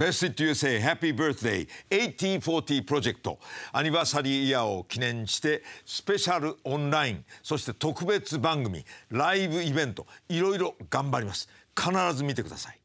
Best i USA Happy Birthday 8040プロジェクトアニバーサリーイヤーを記念してスペシャルオンラインそして特別番組ライブイベントいろいろ頑張ります必ず見てください